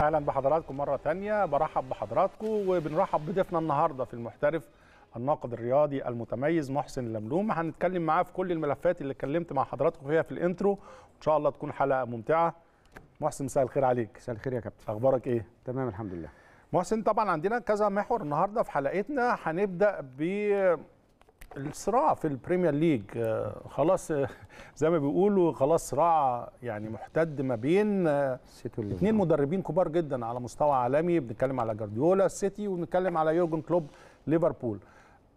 اهلا بحضراتكم مره ثانيه برحب بحضراتكم وبنرحب بضيفنا النهارده في المحترف الناقد الرياضي المتميز محسن لملوم هنتكلم معاه في كل الملفات اللي اتكلمت مع حضراتكم فيها في الانترو ان شاء الله تكون حلقه ممتعه محسن مساء الخير عليك مساء الخير يا كابتن اخبارك ايه تمام الحمد لله محسن طبعا عندنا كذا محور النهارده في حلقتنا هنبدا ب الصراع في البريمير ليج آه، خلاص آه، زي ما بيقولوا خلاص صراع يعني محتد ما بين اثنين آه، مدربين كبار جدا على مستوى عالمي بنتكلم على جارديولا السيتي وبنتكلم على يورجن كلوب ليفربول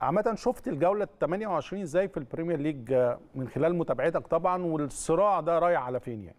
عامة شفت الجولة 28 ازاي في البريمير ليج من خلال متابعتك طبعا والصراع ده رايح على فين يعني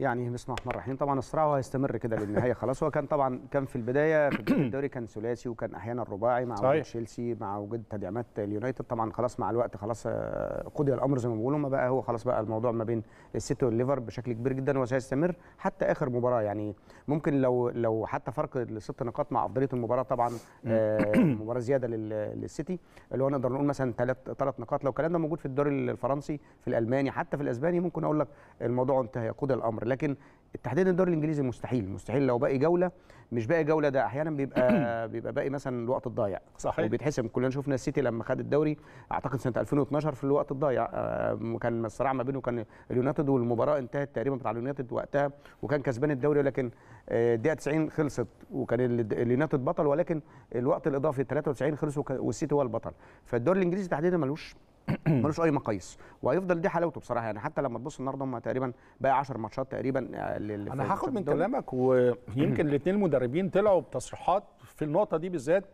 يعني بسم الله الرحمن الرحيم طبعا الصراع هيستمر كده للنهايه خلاص هو كان طبعا كان في البدايه في الدوري كان ثلاثي وكان احيانا رباعي مع وجود تشيلسي مع وجود تدعيمات اليونايتد طبعا خلاص مع الوقت خلاص آه، قضي الامر زي ما بيقولوا ما بقى هو خلاص بقى الموضوع ما بين السيتي والليفر بشكل كبير جدا وسيستمر حتى اخر مباراه يعني ممكن لو لو حتى فرق الست نقاط مع افضليه المباراه طبعا آه، مباراه زياده للسيتي اللي هو نقدر نقول مثلا ثلاث ثلاث نقاط لو الكلام ده موجود في الدوري الفرنسي في الالماني حتى في الاسباني ممكن اقول لك الموضوع انتهى قضي الامر لكن تحديدا الدوري الانجليزي مستحيل مستحيل لو باقي جوله مش باقي جوله ده احيانا بيبقى بيبقى باقي مثلا الوقت الضايع صحيح وبيتحسم كلنا شفنا السيتي لما خد الدوري اعتقد سنه 2012 في الوقت الضايع آه، كان الصراع ما بينه كان اليونايتد والمباراه انتهت تقريبا بتاع اليونايتد وقتها وكان كسبان الدوري ولكن آه، الدقيقه 90 خلصت وكان اليونايتد بطل ولكن الوقت الاضافي 93 خلص والسيتي هو البطل فالدوري الانجليزي تحديدا ملوش ملوش اي مقاييس وهيفضل دي حلاوته بصراحه يعني حتى لما تبص النهارده هم تقريبا بقى 10 ماتشات تقريبا آه، انا هاخد من كلامك ويمكن الاثنين المدربين طلعوا بتصريحات في النقطه دي بالذات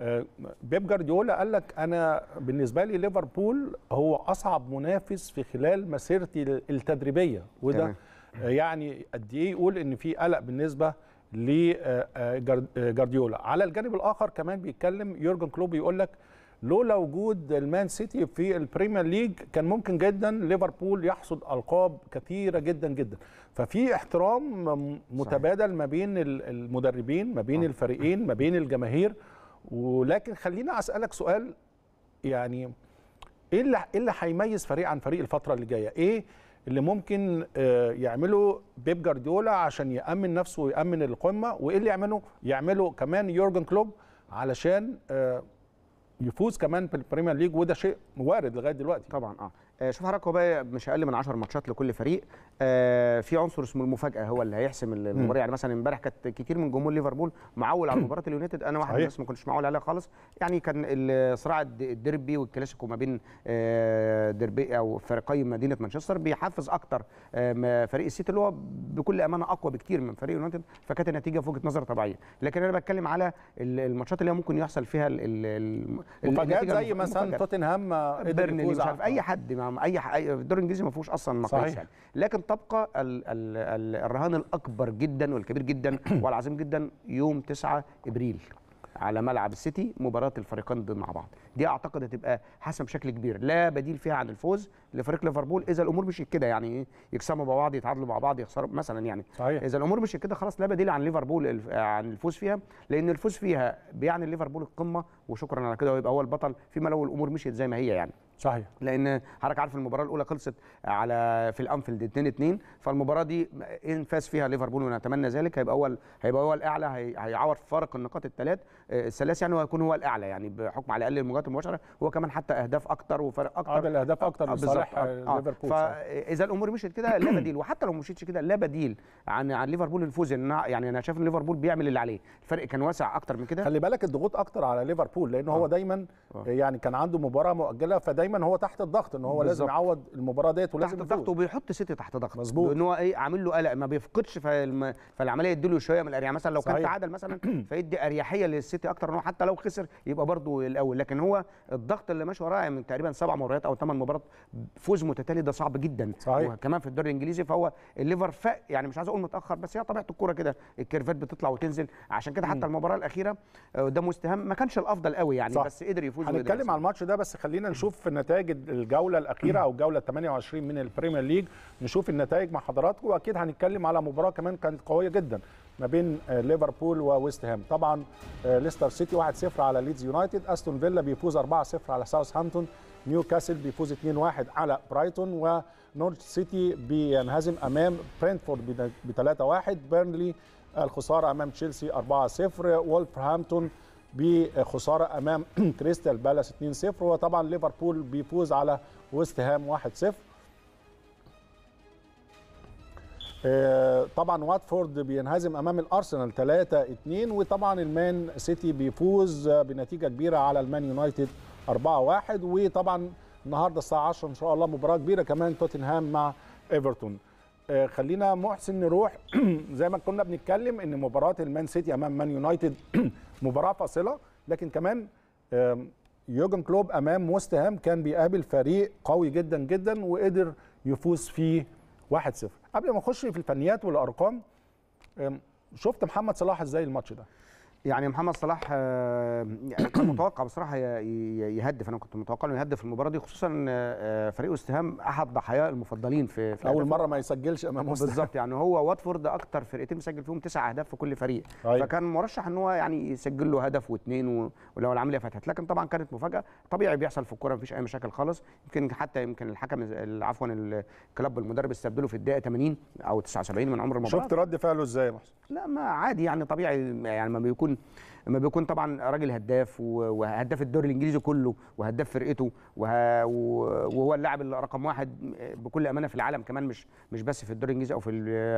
آه، بيب جارديولا قال لك انا بالنسبه لي ليفربول هو اصعب منافس في خلال مسيرتي التدريبيه وده آه، يعني قد ايه يقول ان في قلق بالنسبه لجارديولا على الجانب الاخر كمان بيتكلم يورجن كلوب بيقول لك لولا وجود المان سيتي في البريمير ليج كان ممكن جدا ليفربول يحصد القاب كثيره جدا جدا ففي احترام متبادل صحيح. ما بين المدربين ما بين آه. الفريقين ما بين الجماهير ولكن خلينا اسالك سؤال يعني ايه اللي ايه اللي هيميز فريق عن فريق الفتره اللي جايه ايه اللي ممكن آه، يعمله بيب جارديولا عشان يامن نفسه ويامن القمه وايه اللي يعمله يعمله كمان يورجن كلوب علشان آه، يفوز كمان بالبريمير ليج وده شيء وارد لغايه دلوقتي طبعا اه آه، شوف حضرتك هو بقى مش اقل من 10 ماتشات لكل فريق آه، في عنصر اسمه المفاجاه هو اللي هيحسم المباراه يعني مثلا امبارح كانت كتير من جمهور ليفربول معول على مباراه اليونايتد انا واحد بس ما كنتش معول عليها خالص يعني كان صراع الديربي والكلاسيكو ما بين آه، ديربي او فريقي مدينه مانشستر بيحفز اكتر فريق السيتي اللي هو بكل امانه اقوى بكتير من فريق اليونايتد فكانت النتيجه في وجهه نظر طبيعيه لكن انا بتكلم على الماتشات اللي هي ممكن يحصل فيها المفاجات زي مثلا توتنهام بيرنلي مش عارف اي حد نعم، اي الدوري الانجليزي ما فيهوش اصلا مقاييس يعني لكن تبقى ال ال ال الرهان الاكبر جدا والكبير جدا والعظيم جدا يوم 9 ابريل على ملعب السيتي مباراه الفريقين مع بعض دي اعتقد هتبقى حسم بشكل كبير لا بديل فيها عن الفوز لفريق ليفربول اذا الامور مشيت كده يعني إيه، يكسبوا مع بعض يتعادلوا مع بعض يخسروا مثلا يعني صحيح. اذا الامور مشيت كده خلاص لا بديل عن ليفربول عن الفوز فيها لان الفوز فيها بيعني ليفربول القمه وشكرا على كده ويبقى هو البطل فيما لو الامور مشيت زي ما هي يعني صحيح لان حضرتك عارف المباراه الاولى خلصت على في الانفيلد 2 2 فالمباراه دي ان فاز فيها ليفربول ونتمنى ذلك هيبقى اول هيبقى هو الاعلى هيعور فارق النقاط الثلاث آه، الثلاث يعني وهيكون هو الاعلى يعني بحكم على الاقل المباراه المباشره هو كمان حتى اهداف اكتر وفرق اكتر عدد الاهداف آه، اكتر لصالح آه، ليفربول فاذا الامور مشيت كده لا بديل وحتى لو مشيتش كده لا بديل عن عن ليفربول الفوز يعني انا شايف ان ليفربول بيعمل اللي عليه الفرق كان واسع اكتر من كده خلي بالك الضغوط اكتر على ليفربول لان هو دايما يعني كان عنده مباراه مؤجله فدايما دايما هو تحت الضغط ان هو بالزبط. لازم يعوض المباراه ديت ولازم تحت الضغط وبيحط سيتي تحت ضغط مظبوط ان هو ايه عامل له قلق ما بيفقدش الم... فالعمليه يديله شويه من الاريحيه مثلا لو صحيح. كان تعادل مثلا فيدي اريحيه للسيتي اكتر ان هو حتى لو خسر يبقى برده الاول لكن هو الضغط اللي ماشي وراه من تقريبا سبع مباريات او ثمان مباريات فوز متتالي ده صعب جدا صحيح. وكمان في الدوري الانجليزي فهو الليفر فاق يعني مش عايز اقول متاخر بس هي طبيعه الكوره كده الكيرفات بتطلع وتنزل عشان كده حتى المباراه الاخيره قدام آه، مستهام ما كانش الافضل قوي يعني صح. بس قدر يفوز هنتكلم على الماتش ده بس خلينا نشوف نتائج الجوله الاخيره او الجوله 28 من البريمير ليج نشوف النتائج مع حضراتكم واكيد هنتكلم على مباراه كمان كانت قويه جدا ما بين آه، ليفربول وويست هام طبعا آه، ليستر سيتي 1-0 على ليدز يونايتد استون فيلا بيفوز 4-0 على ساوثهامبتون نيوكاسل بيفوز 2-1 على برايتون ونورث سيتي بينهزم امام برينتفورد ب 3-1 بيرنلي الخساره امام تشيلسي 4-0 وولفرهامبتون بخساره امام كريستال بالاس 2-0 وطبعا ليفربول بيفوز على ويست هام 1-0 آه، طبعا واتفورد بينهزم امام الارسنال 3 2 وطبعا المان سيتي بيفوز بنتيجه كبيره على المان يونايتد 4 1 وطبعا النهارده الساعه 10 ان شاء الله مباراه كبيره كمان توتنهام مع ايفرتون آه، خلينا محسن نروح زي ما كنا بنتكلم ان مباراه المان سيتي امام مان يونايتد مباراه فاصله لكن كمان يوجن كلوب امام وست هام كان بيقابل فريق قوي جدا جدا وقدر يفوز فيه 1-0 قبل ما اخش في الفنيات والارقام شفت محمد صلاح ازاي الماتش ده يعني محمد صلاح آه، يعني كان متوقع بصراحه يهدف انا كنت متوقع انه يهدف المباراه دي خصوصا آه، آه، فريق استهام احد ضحايا المفضلين في, في اول مره ما يسجلش امام بالظبط يعني هو واتفورد اكتر فرقتين مسجل فيهم تسع اهداف في كل فريق أيوة. فكان مرشح ان هو يعني يسجل له هدف واثنين ولو العمليه فتحت لكن طبعا كانت مفاجاه طبيعي بيحصل في الكوره مفيش اي مشاكل خالص يمكن حتى يمكن الحكم عفوا الكلاب المدرب استبدله في الدقيقه 80 او 79 من عمر المباراه شفت رد فعله ازاي يا محسن؟ لا ما عادي يعني طبيعي يعني ما بيكون بيكون ما بيكون طبعا راجل هداف وهداف الدوري الانجليزي كله وهداف فرقته وهو اللاعب رقم واحد بكل امانه في العالم كمان مش مش بس في الدوري الانجليزي او في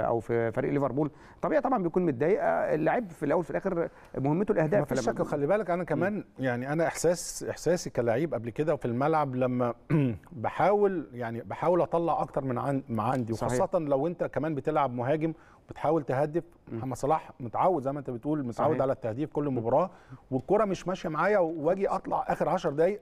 او في فريق ليفربول طبيعي طبعا بيكون متضايق آه، اللاعب في الاول في الاخر مهمته الاهداف مفيش شك خلي بالك انا كمان يعني انا احساس احساسي كلاعب قبل كده وفي الملعب لما بحاول يعني بحاول اطلع اكتر من عن عندي وخاصه صحيح. لو انت كمان بتلعب مهاجم بتحاول تهدف محمد صلاح متعود زي ما انت بتقول متعود صحيح. على التهديف كل مباراه والكره مش ماشيه معايا واجي اطلع اخر 10 دقائق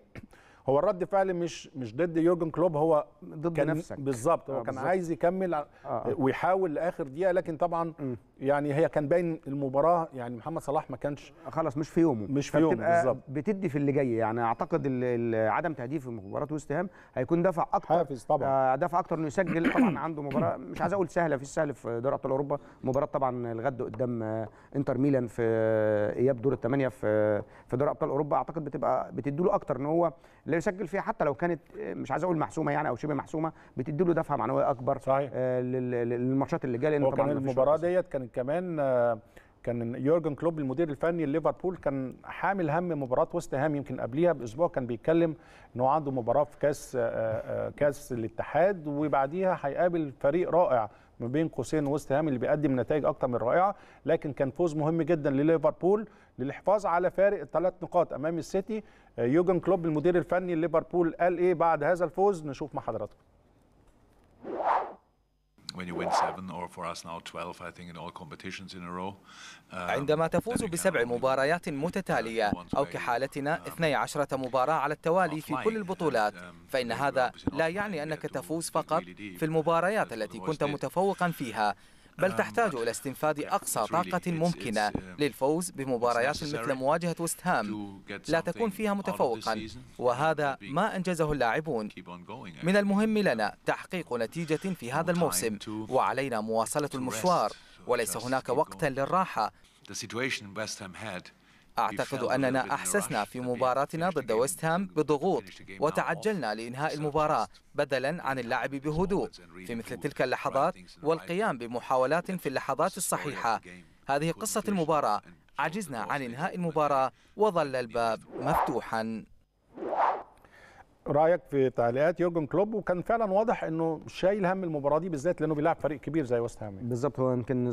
هو الرد فعل مش مش ضد يورجن كلوب هو ضد كان نفسك بالظبط هو آه كان عايز يكمل آه. ويحاول لاخر دقيقه لكن طبعا م. يعني هي كان باين المباراه يعني محمد صلاح ما كانش خلاص مش في يومه مش في يومه بالظبط بتدي في اللي جاي يعني اعتقد عدم تهديف مباراه ويست هام هيكون دفع اكتر حافز طبعا آه، دفع اكتر انه يسجل طبعا عنده مباراه مش عايز اقول سهله في السهل في دوري ابطال اوروبا مباراه طبعا الغد قدام آه، انتر ميلان في آه، اياب دور الثمانيه في في دوري ابطال اوروبا اعتقد بتبقى بتدي له اكتر ان هو اللي يسجل فيها حتى لو كانت مش عايز اقول محسومه يعني او شبه محسومه بتدي له دفعه معنويه اكبر صحيح. للماتشات اللي جايه لان طبعا المباراه ديت كانت كمان آه، كان يورجن كلوب المدير الفني لليفربول كان حامل هم مباراه وست هام يمكن قبليها باسبوع كان بيتكلم ان هو عنده مباراه في كاس آه، آه، كاس الاتحاد وبعديها هيقابل فريق رائع ما بين قوسين وست هام اللي بيقدم نتائج اكتر من رائعه لكن كان فوز مهم جدا لليفربول للحفاظ على فارق الثلاث نقاط امام السيتي يورجن كلوب المدير الفني لليفربول قال ايه بعد هذا الفوز نشوف مع حضراتكم when you win seven or for us now 12 I think in all competitions in a row. Um, عندما تفوز بسبع مباريات متتالية أو كحالتنا 12 um, مباراة على التوالي في كل البطولات um, فإن هذا لا يعني أنك تفوز فقط في المباريات التي كنت متفوقا فيها بل تحتاج إلى استنفاذ أقصى طاقة ممكنة um, للفوز بمباريات مثل مواجهة وستهام هام لا تكون فيها متفوقا وهذا ما أنجزه اللاعبون من المهم لنا تحقيق نتيجة في هذا الموسم وعلينا مواصلة المشوار وليس هناك وقتا للراحة أعتقد أننا أحسسنا في مباراتنا ضد ويست هام بضغوط وتعجلنا لإنهاء المباراة بدلا عن اللعب بهدوء في مثل تلك اللحظات والقيام بمحاولات في اللحظات الصحيحة هذه قصة المباراة عجزنا عن إنهاء المباراة وظل الباب مفتوحا رايك في تعليقات يورجن كلوب وكان فعلا واضح انه شايل هم المباراه دي بالذات لانه بيلعب فريق كبير زي ويست هام يعني. بالظبط هو يمكن